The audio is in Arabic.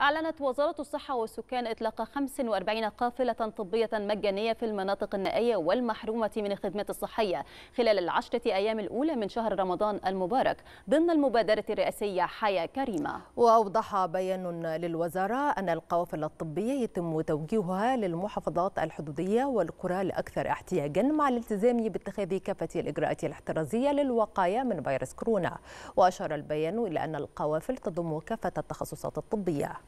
أعلنت وزارة الصحة والسكان إطلاق 45 قافلة طبية مجانية في المناطق النائية والمحرومة من الخدمات الصحية خلال العشرة أيام الأولى من شهر رمضان المبارك ضمن المبادرة الرئاسية حياة كريمة وأوضح بيان للوزارة أن القوافل الطبية يتم توجيهها للمحافظات الحدودية والقرى الأكثر احتياجا مع الالتزام باتخاذ كافة الإجراءات الاحترازية للوقاية من فيروس كورونا وأشار البيان إلى أن القوافل تضم كافة التخصصات الطبية